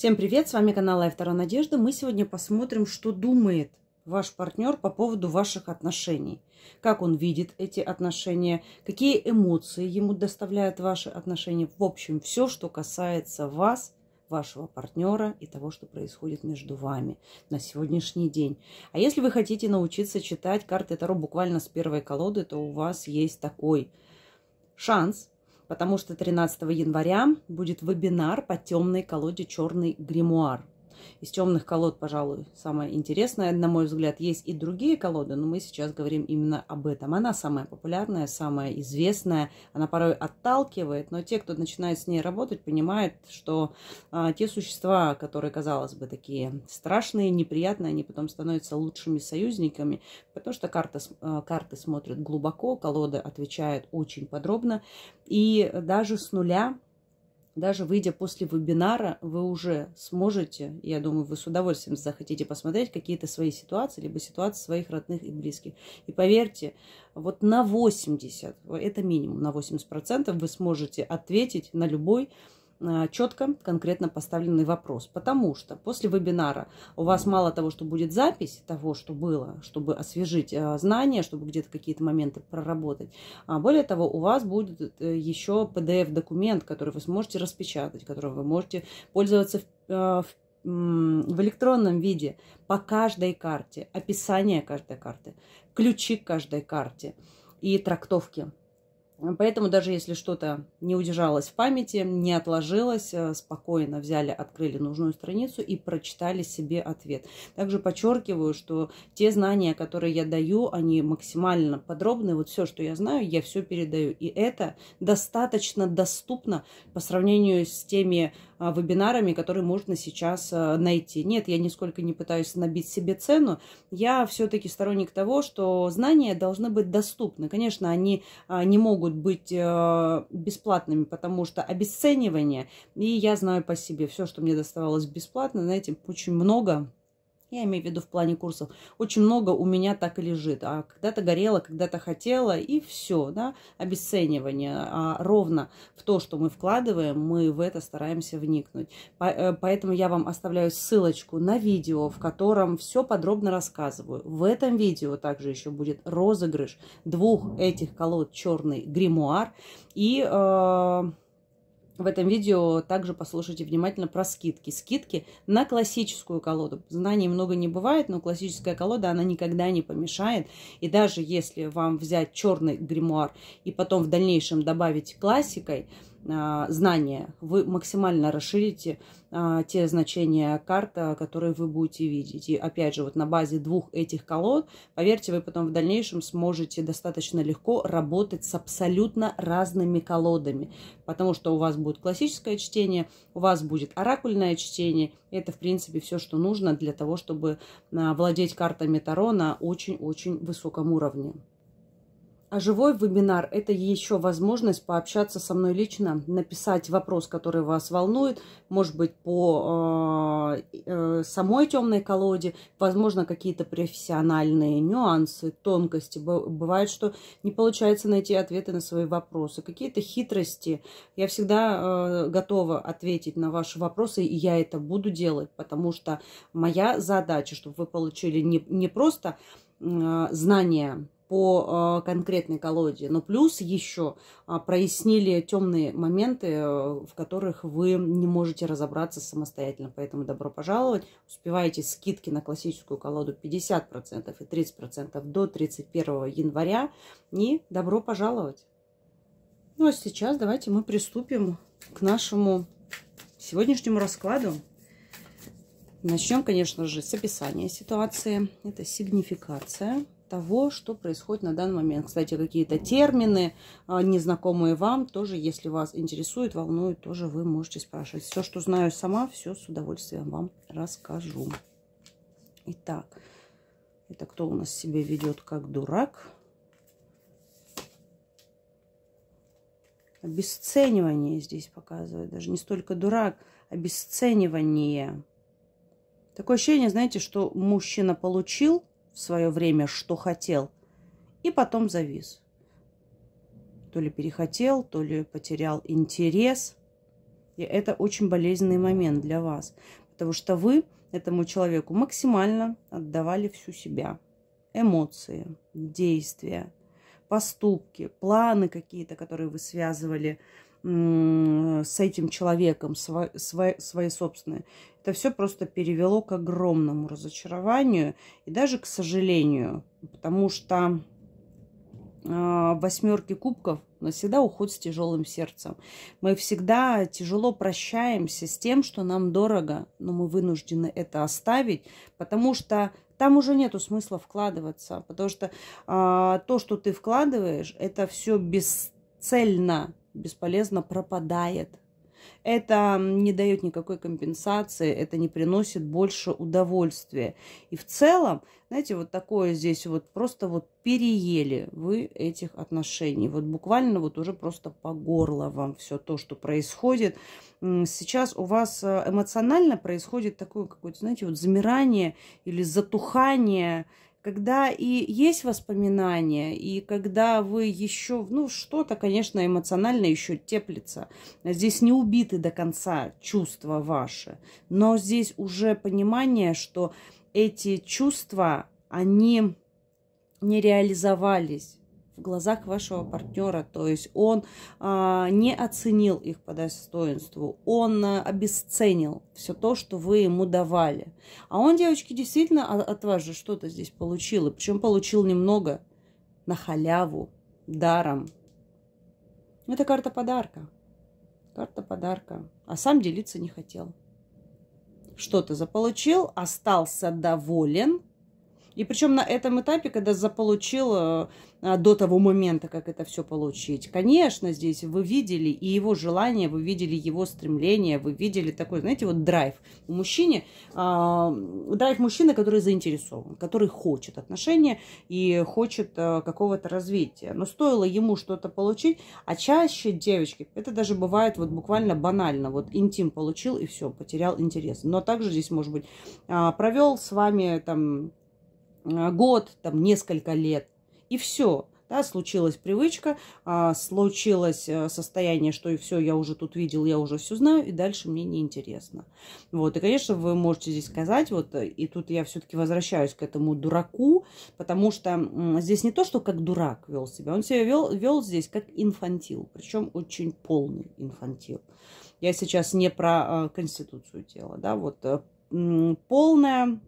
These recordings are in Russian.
Всем привет, с вами канал Айвтора Надежда. Мы сегодня посмотрим, что думает ваш партнер по поводу ваших отношений. Как он видит эти отношения, какие эмоции ему доставляют ваши отношения. В общем, все, что касается вас, вашего партнера и того, что происходит между вами на сегодняшний день. А если вы хотите научиться читать карты Таро буквально с первой колоды, то у вас есть такой шанс – потому что 13 января будет вебинар по темной колоде «Черный гримуар». Из темных колод, пожалуй, самая интересная. на мой взгляд, есть и другие колоды, но мы сейчас говорим именно об этом. Она самая популярная, самая известная, она порой отталкивает, но те, кто начинает с ней работать, понимают, что а, те существа, которые, казалось бы, такие страшные, неприятные, они потом становятся лучшими союзниками, потому что карта, а, карты смотрят глубоко, колоды отвечают очень подробно, и даже с нуля даже выйдя после вебинара, вы уже сможете, я думаю, вы с удовольствием захотите посмотреть какие-то свои ситуации, либо ситуации своих родных и близких. И поверьте, вот на 80, это минимум, на 80% вы сможете ответить на любой вопрос Э, четко, конкретно поставленный вопрос. Потому что после вебинара у вас мало того, что будет запись того, что было, чтобы освежить э, знания, чтобы где-то какие-то моменты проработать. А более того, у вас будет э, еще PDF-документ, который вы сможете распечатать, которым вы можете пользоваться в, в в электронном виде по каждой карте, описание каждой карты, ключи к каждой карте и трактовки Поэтому даже если что-то не удержалось в памяти, не отложилось, э, спокойно взяли, открыли нужную страницу и прочитали себе ответ. Также подчеркиваю, что те знания, которые я даю, они максимально подробны. Вот все, что я знаю, я все передаю. И это достаточно доступно по сравнению с теми а, вебинарами, которые можно сейчас э, найти. Нет, я нисколько не пытаюсь набить себе цену. Я все-таки сторонник того, что знания должны быть доступны. Конечно, они а, не могут могут быть э, бесплатными, потому что обесценивание, и я знаю по себе, все, что мне доставалось бесплатно, знаете, очень много я имею в виду в плане курсов. Очень много у меня так и лежит. А когда-то горела, когда-то хотела, и все, да, обесценивание. А ровно в то, что мы вкладываем, мы в это стараемся вникнуть. Э, поэтому я вам оставляю ссылочку на видео, в котором все подробно рассказываю. В этом видео также еще будет розыгрыш двух этих колод черный гримуар и... Э, в этом видео также послушайте внимательно про скидки. Скидки на классическую колоду. Знаний много не бывает, но классическая колода, она никогда не помешает. И даже если вам взять черный гримуар и потом в дальнейшем добавить классикой а, знания, вы максимально расширите а, те значения карт, а, которые вы будете видеть. И опять же, вот на базе двух этих колод, поверьте, вы потом в дальнейшем сможете достаточно легко работать с абсолютно разными колодами, потому что у вас будет классическое чтение, у вас будет оракульное чтение. Это, в принципе, все, что нужно для того, чтобы а, владеть картами Таро на очень-очень высоком уровне. А живой вебинар – это еще возможность пообщаться со мной лично, написать вопрос, который вас волнует, может быть, по э, э самой темной колоде, возможно, какие-то профессиональные нюансы, тонкости. Бывает, что не получается найти ответы на свои вопросы, какие-то хитрости. Я всегда э, готова ответить на ваши вопросы, и я это буду делать, потому что моя задача, чтобы вы получили не, не просто э, знания, по э, конкретной колоде. Но плюс еще а, прояснили темные моменты, э, в которых вы не можете разобраться самостоятельно. Поэтому добро пожаловать. Успевайте скидки на классическую колоду 50% и 30% до 31 января. И добро пожаловать. Ну а сейчас давайте мы приступим к нашему сегодняшнему раскладу. Начнем, конечно же, с описания ситуации. Это сигнификация того, что происходит на данный момент. Кстати, какие-то термины, а, незнакомые вам, тоже, если вас интересует, волнует, тоже вы можете спрашивать. Все, что знаю сама, все с удовольствием вам расскажу. Итак, это кто у нас себя ведет как дурак? Обесценивание здесь показывает. Даже не столько дурак, обесценивание. Такое ощущение, знаете, что мужчина получил – в свое время, что хотел, и потом завис. То ли перехотел, то ли потерял интерес. И это очень болезненный момент для вас, потому что вы этому человеку максимально отдавали всю себя. Эмоции, действия, поступки, планы какие-то, которые вы связывали – с этим человеком, свои, свои свои собственные. Это все просто перевело к огромному разочарованию и даже к сожалению, потому что а, восьмерки кубков навсегда уходят с тяжелым сердцем. Мы всегда тяжело прощаемся с тем, что нам дорого, но мы вынуждены это оставить, потому что там уже нету смысла вкладываться, потому что а, то, что ты вкладываешь, это все бесцельно, бесполезно пропадает. Это не дает никакой компенсации, это не приносит больше удовольствия. И в целом, знаете, вот такое здесь вот просто вот переели вы этих отношений. Вот буквально вот уже просто по горло вам все то, что происходит. Сейчас у вас э, эмоционально происходит такое какое-то, знаете, вот замирание или затухание когда и есть воспоминания, и когда вы еще, ну, что-то, конечно, эмоционально еще теплится. Здесь не убиты до конца чувства ваши, но здесь уже понимание, что эти чувства, они не реализовались в глазах вашего партнера. То есть он а, не оценил их по достоинству, он а, обесценил все то, что вы ему давали. А он, девочки, действительно от, от вас же что-то здесь получил. И причем получил немного на халяву, даром. Это карта подарка. Карта подарка. А сам делиться не хотел. Что-то заполучил, остался доволен – и причем на этом этапе, когда заполучил а, до того момента, как это все получить, конечно, здесь вы видели и его желание, вы видели его стремление, вы видели такой, знаете, вот драйв у мужчины, а, драйв мужчины, который заинтересован, который хочет отношения и хочет а, какого-то развития. Но стоило ему что-то получить, а чаще девочки, это даже бывает вот буквально банально, вот интим получил и все, потерял интерес. Но также здесь может быть провел с вами там а, год, там несколько лет. И все. Да, случилась привычка, а, случилось э, состояние, что и все, я уже тут видел, я уже все знаю, и дальше мне неинтересно. Вот, и, конечно, вы можете здесь сказать, вот, э, и тут я все-таки возвращаюсь к этому дураку, потому что здесь не то, что как дурак вел себя, он себя вел, вел здесь как инфантил, причем очень полный инфантил. Я сейчас не про э, Конституцию дело, да, вот полная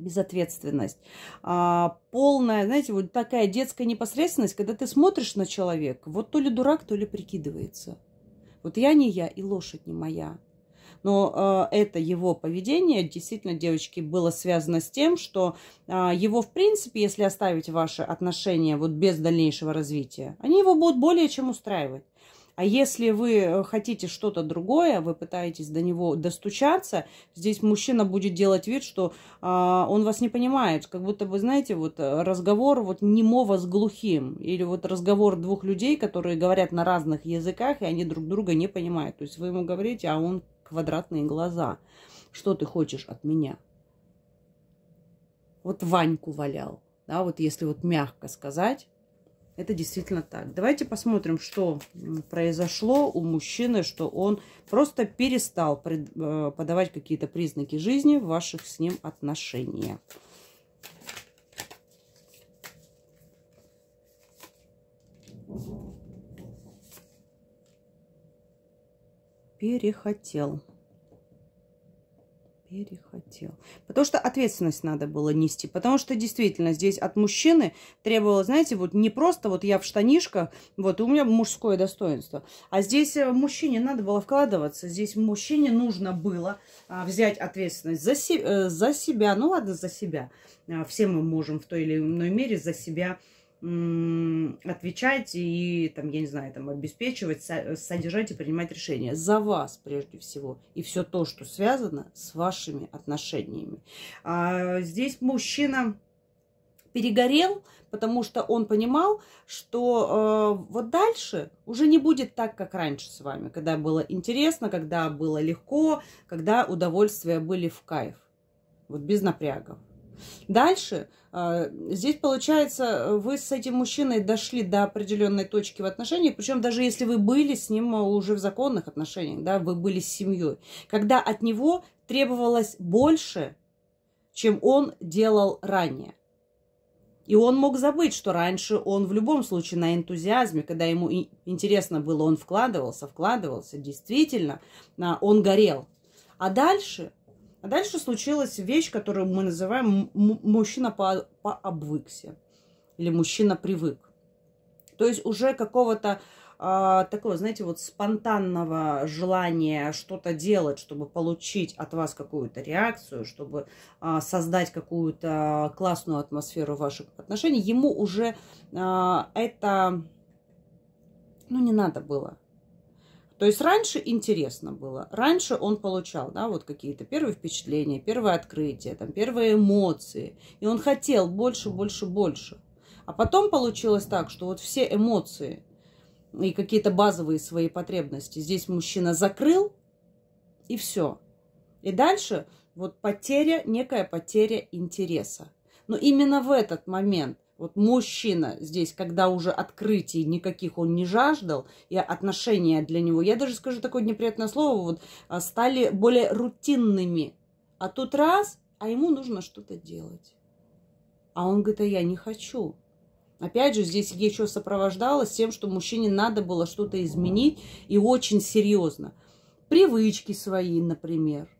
безответственность, а, полная, знаете, вот такая детская непосредственность, когда ты смотришь на человека, вот то ли дурак, то ли прикидывается. Вот я не я, и лошадь не моя. Но э, это его поведение действительно, девочки, было связано с тем, что э, его, в принципе, если оставить ваши отношения вот без дальнейшего развития, они его будут более чем устраивать. А если вы э, хотите что-то другое, вы пытаетесь до него достучаться, здесь мужчина будет делать вид, что э, он вас не понимает. Как будто вы знаете, вот э, разговор вот немого с глухим. Или вот разговор двух людей, которые говорят на разных языках, и они друг друга не понимают. То есть вы ему говорите, а он квадратные глаза. Что ты хочешь от меня? Вот Ваньку валял. Да, вот если вот мягко сказать, это действительно так. Давайте посмотрим, что произошло у мужчины, что он просто перестал э, подавать какие-то признаки жизни в ваших с ним отношениях. Перехотел перехотел. Потому что ответственность надо было нести. Потому что действительно здесь от мужчины требовалось, знаете, вот не просто вот я в штанишках, вот у меня мужское достоинство. А здесь э, мужчине надо было вкладываться. Здесь мужчине нужно было а, взять ответственность за, се- э, за себя. Ну ладно, за себя. А, все мы можем в той или иной мере за себя отвечать и, там, я не знаю, там, обеспечивать, содержать и принимать решения. За вас, прежде всего, и все то, что связано с вашими отношениями. А здесь мужчина перегорел, потому что он понимал, что э, вот дальше уже не будет так, как раньше с вами, когда было интересно, когда было легко, когда удовольствия были в кайф, вот без напрягов. Дальше а, здесь, получается, вы с этим мужчиной дошли до определенной точки в отношениях, причем даже если вы были с ним уже в законных отношениях, да, вы были с семьей, когда от него требовалось больше, чем он делал ранее. И он мог забыть, что раньше он в любом случае на энтузиазме, когда ему интересно было, он вкладывался, вкладывался, действительно, а, он горел. А дальше а дальше случилась вещь, которую мы называем мужчина по, по обвыксе или мужчина привык. То есть уже какого-то э, такого, знаете, вот спонтанного желания что-то делать, чтобы получить от вас какую-то реакцию, чтобы э, создать какую-то классную атмосферу ваших отношений, ему уже э, это, ну, не надо было. То есть раньше интересно было, раньше он получал, да, вот какие-то первые впечатления, первые открытия, там, первые эмоции, и он хотел больше, больше, больше. А потом получилось так, что вот все эмоции и какие-то базовые свои потребности здесь мужчина закрыл, и все. И дальше вот потеря, некая потеря интереса. Но именно в этот момент – вот мужчина здесь, когда уже открытий никаких он не жаждал, и отношения для него, я даже скажу такое неприятное слово, вот а, стали более рутинными. А тут раз, а ему нужно что-то делать. А он говорит, а я не хочу. Опять же, здесь еще сопровождалось тем, что мужчине надо было что-то изменить, и очень серьезно. Привычки свои, например,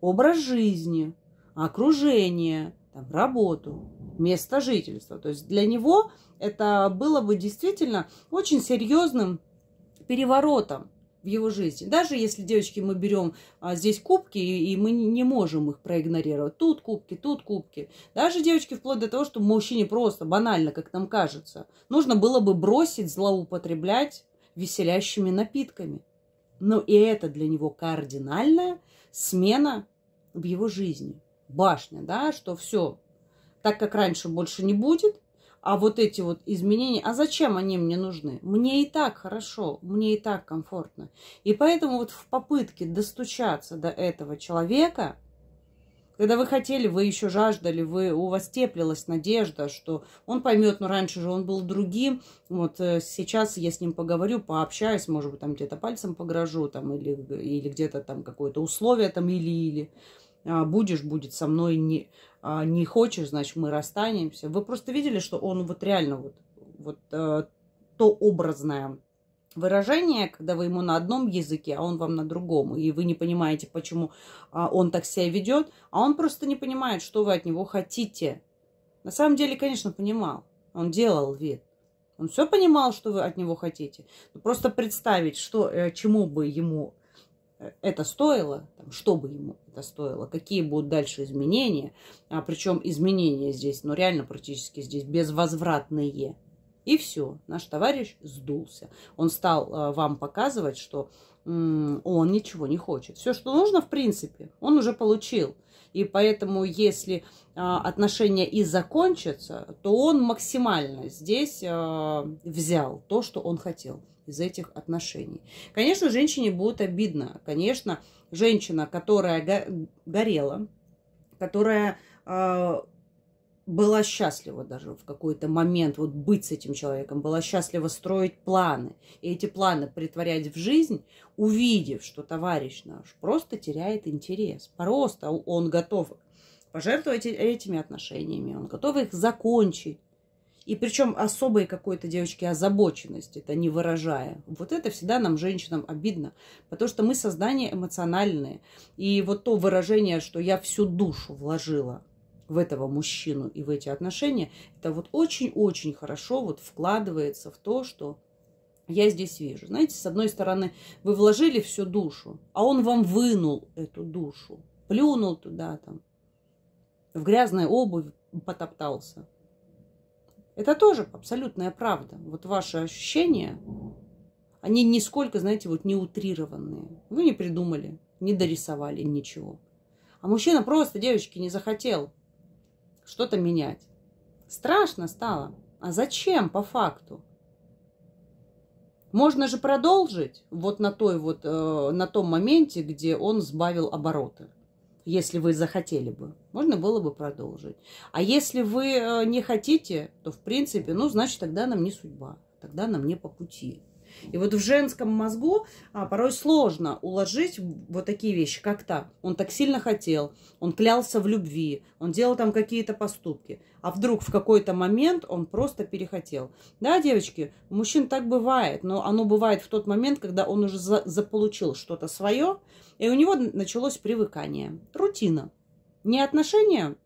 образ жизни, окружение, там, работу место жительства. То есть для него это было бы действительно очень серьезным переворотом в его жизни. Даже если, девочки, мы берем а, здесь кубки, и мы не можем их проигнорировать. Тут кубки, тут кубки. Даже, девочки, вплоть до того, что мужчине просто, банально, как нам кажется, нужно было бы бросить злоупотреблять веселящими напитками. Но и это для него кардинальная смена в его жизни. Башня, да, что все, так как раньше больше не будет, а вот эти вот изменения, а зачем они мне нужны? Мне и так хорошо, мне и так комфортно. И поэтому вот в попытке достучаться до этого человека, когда вы хотели, вы еще жаждали, вы, у вас теплилась надежда, что он поймет, но раньше же он был другим. Вот э, сейчас я с ним поговорю, пообщаюсь, может быть, там где-то пальцем погрожу, там, или, или где-то там какое-то условие, там, или-или. А, будешь, будет со мной, не, а, не хочешь, значит, мы расстанемся. Вы просто видели, что он вот реально вот, вот э, то образное выражение, когда вы ему на одном языке, а он вам на другом, и вы не понимаете, почему а, он так себя ведет, а он просто не понимает, что вы от него хотите. На самом деле, конечно, понимал, он делал вид. Он все понимал, что вы от него хотите. Но просто представить, что, э, чему бы ему это стоило, что бы ему это стоило, какие будут дальше изменения, а, причем изменения здесь, ну реально практически здесь безвозвратные. И все, наш товарищ сдулся. Он стал э, вам показывать, что он ничего не хочет. Все, что нужно, в принципе, он уже получил. И поэтому, если а, отношения и закончатся, то он максимально здесь а, взял то, что он хотел из этих отношений. Конечно, женщине будет обидно. Конечно, женщина, которая горела, которая а, была счастлива даже в какой-то момент вот быть с этим человеком, была счастлива строить планы и эти планы притворять в жизнь, увидев, что товарищ наш просто теряет интерес, просто он готов пожертвовать э, этими отношениями, он готов их закончить. И причем особой какой-то девочки озабоченности, это не выражая. Вот это всегда нам, женщинам, обидно. Потому что мы создания эмоциональные. И вот то выражение, что я всю душу вложила в этого мужчину и в эти отношения, это вот очень-очень хорошо вот вкладывается в то, что я здесь вижу. Знаете, с одной стороны, вы вложили всю душу, а он вам вынул эту душу, плюнул туда там, в грязной обувь потоптался. Это тоже абсолютная правда. Вот ваши ощущения, они нисколько, знаете, вот не утрированные. Вы не придумали, не дорисовали ничего. А мужчина просто, девочки, не захотел что-то менять. Страшно стало. А зачем по факту? Можно же продолжить вот на той вот э, на том моменте, где он сбавил обороты, если вы захотели бы, можно было бы продолжить. А если вы э, не хотите, то в принципе, ну значит тогда нам не судьба, тогда нам не по пути. И вот в женском мозгу а, порой сложно уложить вот такие вещи, как так. Он так сильно хотел, он клялся в любви, он делал там какие-то поступки. А вдруг в какой-то момент он просто перехотел. Да, девочки, у мужчин так бывает, но оно бывает в тот момент, когда он уже за заполучил что-то свое, и у него началось привыкание, рутина. Не отношения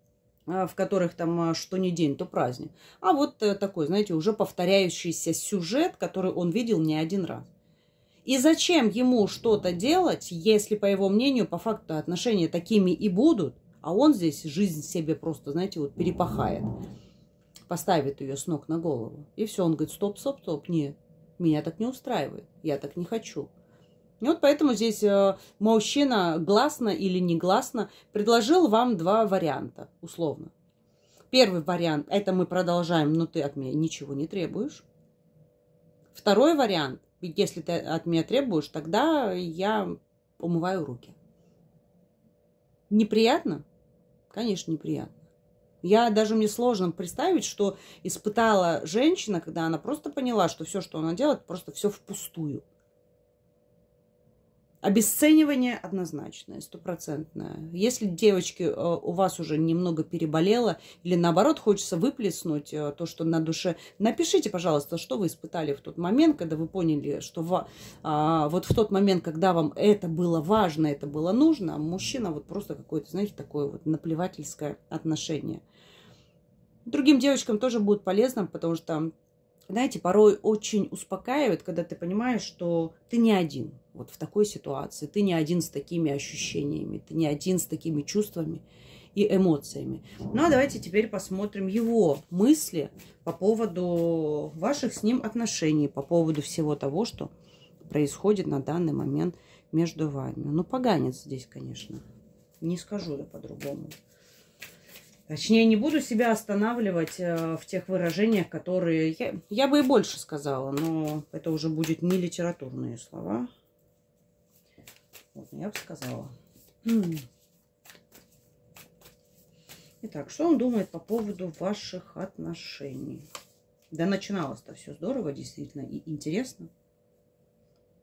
а, в которых там а, что не день, то праздник. А вот э, такой, знаете, уже повторяющийся сюжет, который он видел не один раз. И зачем ему что-то делать, если, по его мнению, по факту отношения такими и будут, а он здесь жизнь себе просто, знаете, вот перепахает, поставит ее с ног на голову. И все, он говорит, стоп, стоп, стоп, не, меня так не устраивает, я так не хочу. И вот поэтому здесь э, мужчина гласно или негласно предложил вам два варианта, условно. Первый вариант – это мы продолжаем, но ты от меня ничего не требуешь. Второй вариант – если ты от меня требуешь, тогда я умываю руки. Неприятно? Конечно, неприятно. Я даже мне сложно представить, что испытала женщина, когда она просто поняла, что все, что она делает, просто все впустую. Обесценивание однозначное, стопроцентное. Если, девочки, э, у вас уже немного переболело или, наоборот, хочется выплеснуть э, то, что на душе, напишите, пожалуйста, что вы испытали в тот момент, когда вы поняли, что в, а, вот в тот момент, когда вам это было важно, это было нужно, а мужчина вот просто какое-то, знаете, такое вот наплевательское отношение. Другим девочкам тоже будет полезно, потому что знаете, порой очень успокаивает, когда ты понимаешь, что ты не один вот в такой ситуации, ты не один с такими ощущениями, ты не один с такими чувствами и эмоциями. Ну а давайте теперь посмотрим его мысли по поводу ваших с ним отношений, по поводу всего того, что происходит на данный момент между вами. Ну, поганец здесь, конечно. Не скажу я по-другому. Точнее, не буду себя останавливать э, в тех выражениях, которые... Я, я бы и больше сказала, но это уже будет не литературные слова. Вот, я бы сказала. Итак, что он думает по поводу ваших отношений? Да начиналось-то все здорово, действительно, и интересно.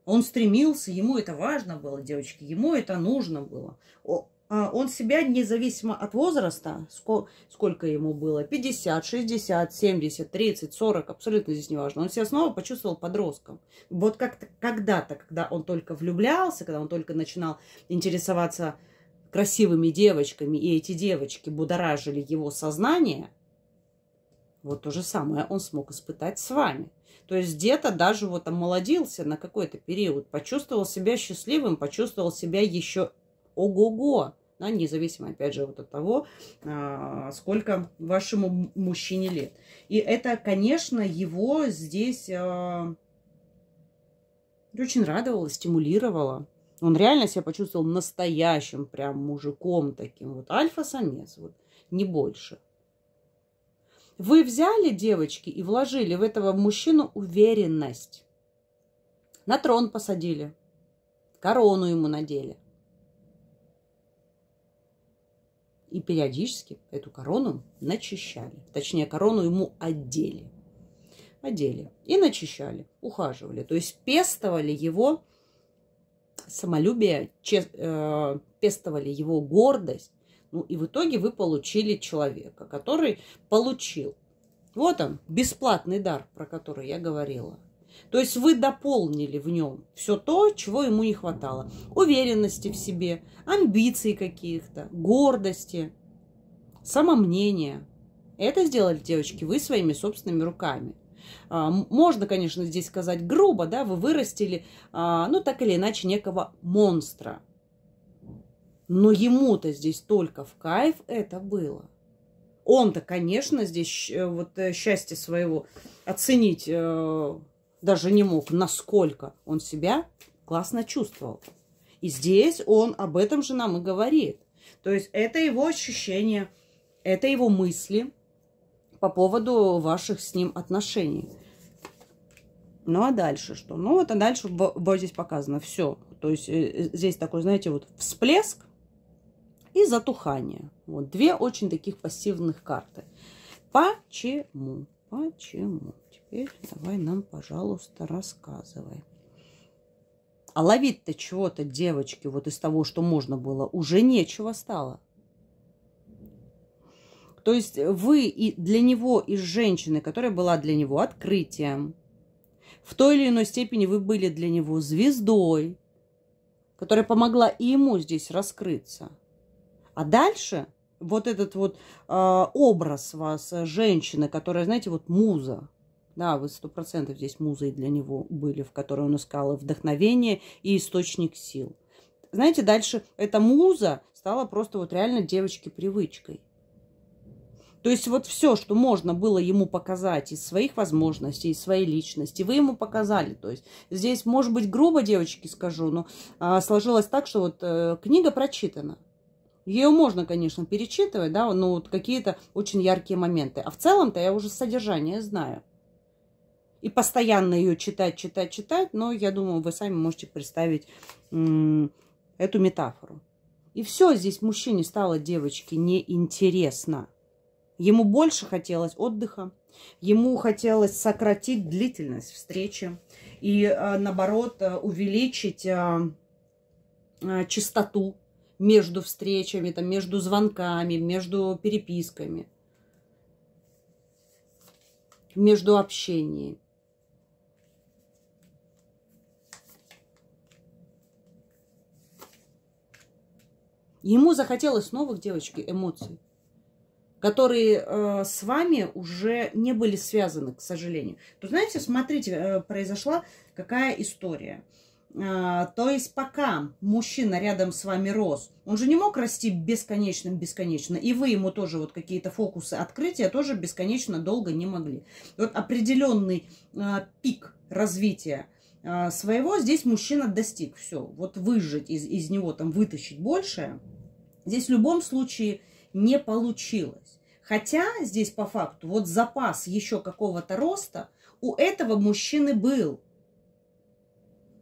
Он стремился, ему это важно было, девочки, ему это нужно было. А, он себя независимо от возраста, сколько ему было, 50, 60, 70, 30, 40, абсолютно здесь не важно, он себя снова почувствовал подростком. Вот как-то когда-то, когда он только влюблялся, когда он только начинал интересоваться красивыми девочками, и эти девочки будоражили его сознание, вот то же самое он смог испытать с вами. То есть где-то даже вот омолодился на какой-то период, почувствовал себя счастливым, почувствовал себя еще ого-го, да, независимо, опять же, вот от того, а, сколько вашему мужчине лет. И это, конечно, его здесь а, очень радовало, стимулировало. Он реально себя почувствовал настоящим прям мужиком таким, вот альфа-самец, вот, не больше. Вы взяли, девочки, и вложили в этого мужчину уверенность. На трон посадили, корону ему надели. и периодически эту корону начищали. Точнее, корону ему отдели. Одели и начищали, ухаживали. То есть пестовали его самолюбие, че, э, пестовали его гордость. Ну и в итоге вы получили человека, который получил. Вот он, бесплатный дар, про который я говорила. То есть вы дополнили в нем все то, чего ему не хватало. Уверенности в себе, амбиций каких-то, гордости, самомнения. Это сделали, девочки, вы своими собственными руками. А, можно, конечно, здесь сказать грубо, да, вы вырастили, а, ну, так или иначе, некого монстра. Но ему-то здесь только в кайф это было. Он-то, конечно, здесь э, вот э, счастье своего оценить э, даже не мог, насколько он себя классно чувствовал. И здесь он об этом же нам и говорит. То есть это его ощущение, это его мысли по поводу ваших с ним отношений. Ну а дальше что? Ну вот а дальше вот здесь показано все. То есть э, э, здесь такой, знаете, вот всплеск и затухание. Вот две очень таких пассивных карты. Почему? Почему? теперь давай нам, пожалуйста, рассказывай. А ловить-то чего-то, девочки, вот из того, что можно было, уже нечего стало. То есть вы и для него, из женщины, которая была для него открытием, в той или иной степени вы были для него звездой, которая помогла и ему здесь раскрыться. А дальше вот этот вот э, образ вас, женщины, которая, знаете, вот муза, да, вы сто процентов здесь музой для него были, в которой он искал и вдохновение, и источник сил. Знаете, дальше эта муза стала просто вот реально девочке привычкой. То есть вот все, что можно было ему показать из своих возможностей, из своей личности, вы ему показали. То есть здесь, может быть, грубо девочки скажу, но а, сложилось так, что вот э, книга прочитана. Ее можно, конечно, перечитывать, да, но вот какие-то очень яркие моменты. А в целом-то я уже содержание знаю и постоянно ее читать, читать, читать, но я думаю, вы сами можете представить эту метафору. И все, здесь мужчине стало девочке неинтересно. Ему больше хотелось отдыха, ему хотелось сократить длительность встречи и, э, наоборот, э, увеличить э, частоту между встречами, там, между звонками, между переписками, между общениями. Ему захотелось новых, девочки, эмоций, которые э, с вами уже не были связаны, к сожалению. То знаете, смотрите, э, произошла какая история. Э, то есть пока мужчина рядом с вами рос, он же не мог расти бесконечно-бесконечно. И вы ему тоже вот какие-то фокусы открытия тоже бесконечно долго не могли. Вот определенный э, пик развития э, своего здесь мужчина достиг. Все, вот выжить из, из него там, вытащить большее – Здесь в любом случае не получилось. Хотя здесь по факту вот запас еще какого-то роста у этого мужчины был.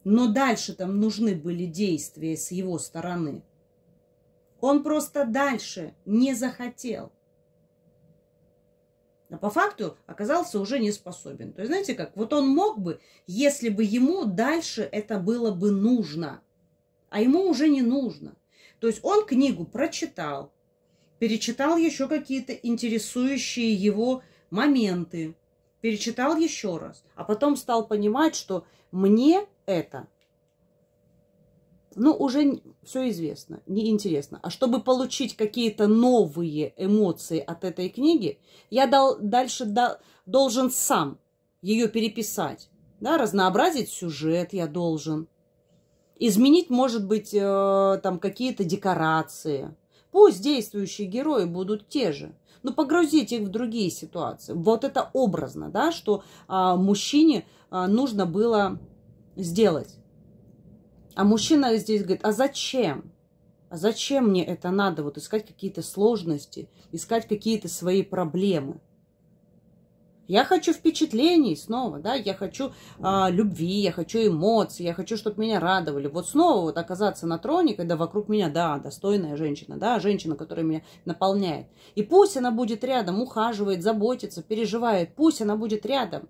Но дальше там нужны были действия с его стороны. Он просто дальше не захотел. А по факту оказался уже не способен. То есть, знаете как, вот он мог бы, если бы ему дальше это было бы нужно, а ему уже не нужно. То есть он книгу прочитал, перечитал еще какие-то интересующие его моменты, перечитал еще раз, а потом стал понимать, что мне это, ну, уже все известно, неинтересно. А чтобы получить какие-то новые эмоции от этой книги, я дал, дальше дал, должен сам ее переписать, да, разнообразить сюжет я должен – Изменить, может быть, э, там какие-то декорации. Пусть действующие герои будут те же, но погрузить их в другие ситуации. Вот это образно, да, что а, мужчине а, нужно было сделать. А мужчина здесь говорит, а зачем? А зачем мне это надо? Вот искать какие-то сложности, искать какие-то свои проблемы. Я хочу впечатлений снова, да, я хочу а, любви, я хочу эмоций, я хочу, чтобы меня радовали. Вот снова вот оказаться на троне, когда вокруг меня, да, достойная женщина, да, женщина, которая меня наполняет. И пусть она будет рядом, ухаживает, заботится, переживает, пусть она будет рядом.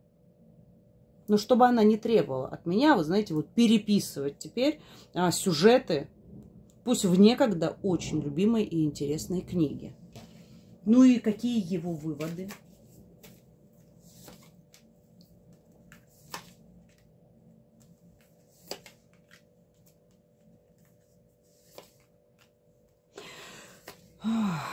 Но чтобы она не требовала от меня, вы знаете, вот переписывать теперь а, сюжеты, пусть в некогда очень любимые и интересные книги. Ну и какие его выводы? А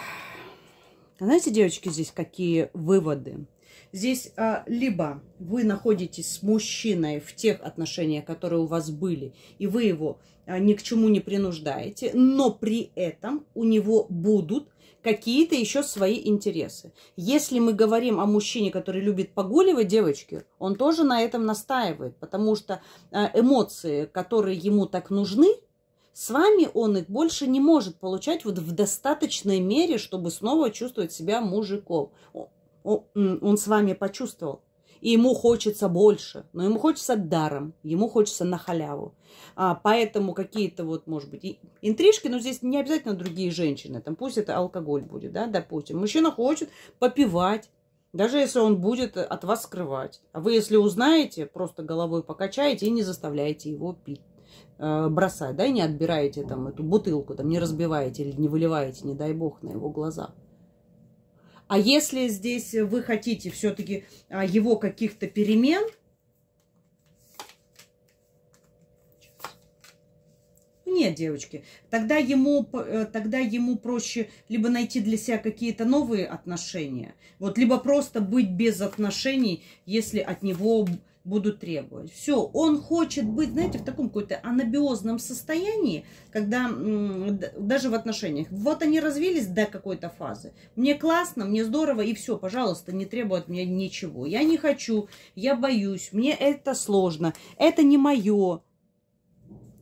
знаете, девочки, здесь какие выводы? Здесь а, либо вы находитесь с мужчиной в тех отношениях, которые у вас были, и вы его а, ни к чему не принуждаете, но при этом у него будут какие-то еще свои интересы. Если мы говорим о мужчине, который любит погуливать девочки, он тоже на этом настаивает, потому что а, эмоции, которые ему так нужны, с вами он их больше не может получать вот в достаточной мере, чтобы снова чувствовать себя мужиком. Он с вами почувствовал. И ему хочется больше, но ему хочется даром, ему хочется на халяву. А, поэтому какие-то вот, может быть, интрижки, но здесь не обязательно другие женщины, там пусть это алкоголь будет, да, допустим. Мужчина хочет попивать, даже если он будет от вас скрывать. А вы, если узнаете, просто головой покачаете и не заставляете его пить. Э, бросать, да, и не отбираете там эту бутылку, там не разбиваете или не выливаете, не дай бог, на его глаза. А если здесь вы хотите все-таки а, его каких-то перемен, Нет, девочки, тогда ему, э, тогда ему проще либо найти для себя какие-то новые отношения, вот, либо просто быть без отношений, если от него буду требовать. Все, он хочет быть, знаете, в таком какой-то анабиозном состоянии, когда даже в отношениях. Вот они развились до какой-то фазы. Мне классно, мне здорово, и все, пожалуйста, не требует меня ничего. Я не хочу, я боюсь, мне это сложно, это не мое.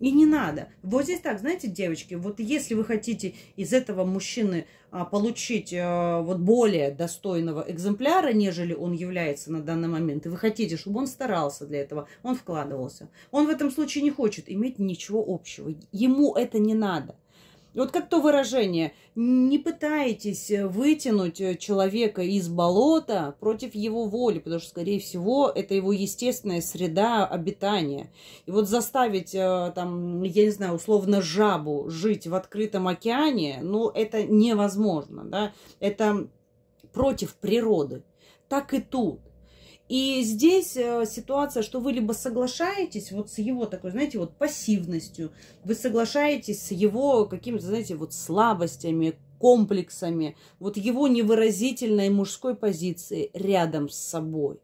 И не надо. Вот здесь так, знаете, девочки, вот если вы хотите из этого мужчины а, получить э, вот более достойного экземпляра, нежели он является на данный момент, и вы хотите, чтобы он старался для этого, он вкладывался. Он в этом случае не хочет иметь ничего общего. Ему это не надо. Вот как то выражение, не пытайтесь э, вытянуть э, человека из болота против его воли, потому что, скорее всего, это его естественная среда обитания. И вот заставить, э, там, я не знаю, условно жабу жить в открытом океане, ну, это невозможно, да, это против природы. Так и тут. И здесь э, ситуация, что вы либо соглашаетесь вот с его такой, знаете, вот пассивностью, вы соглашаетесь с его какими-то, знаете, вот слабостями, комплексами, вот его невыразительной мужской позиции рядом с собой.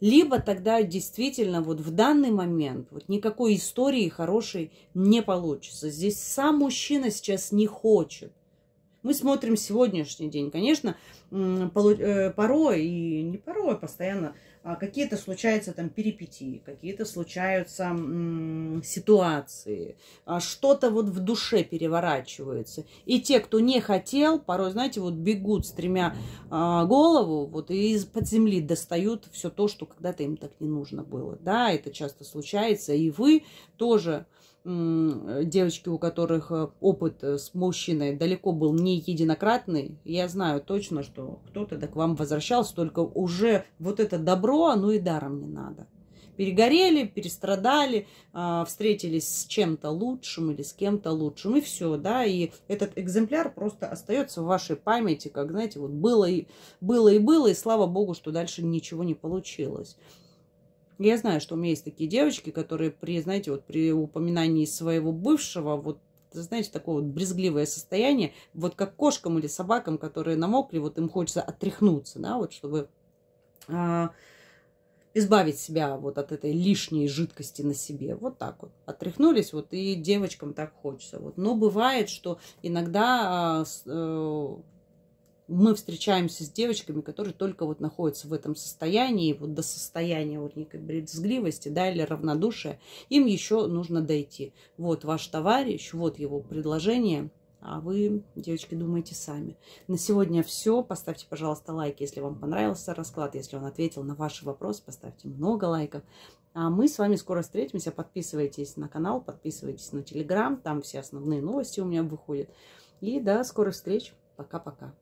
Либо тогда действительно вот в данный момент вот никакой истории хорошей не получится. Здесь сам мужчина сейчас не хочет мы смотрим сегодняшний день. Конечно, э, порой и не порой, постоянно а какие-то случаются там перипетии, какие-то случаются ситуации, а что-то вот в душе переворачивается. И те, кто не хотел, порой, знаете, вот бегут, стремя а, голову, вот и из-под земли достают все то, что когда-то им так не нужно было. Да, это часто случается. И вы тоже Э, девочки, у которых э, опыт э, с мужчиной далеко был не единократный, я знаю точно, что кто-то да к вам возвращался, только уже вот это добро, оно и даром не надо. Перегорели, перестрадали, а, встретились с чем-то лучшим или с кем-то лучшим, и все, да, и этот экземпляр просто остается в вашей памяти, как, знаете, вот было и было, и было, и слава богу, что дальше ничего не получилось. Я знаю, что у меня есть такие девочки, которые при, знаете, вот при упоминании своего бывшего, вот знаете, такое вот брезгливое состояние, вот как кошкам или собакам, которые намокли, вот им хочется отряхнуться, да, вот чтобы а, избавить себя вот от этой лишней жидкости на себе. Вот так вот. Отряхнулись, вот и девочкам так хочется. Вот. Но бывает, что иногда а, э, мы встречаемся с девочками, которые только вот находятся в этом состоянии, вот до состояния вот некой брезгливости, да, или равнодушия, им еще нужно дойти. Вот ваш товарищ, вот его предложение, а вы, девочки, думайте сами. На сегодня все. Поставьте, пожалуйста, лайк, если вам понравился расклад, если он ответил на ваш вопрос, поставьте много лайков. А мы с вами скоро встретимся. Подписывайтесь на канал, подписывайтесь на Телеграм, там все основные новости у меня выходят. И до скорых встреч. Пока-пока.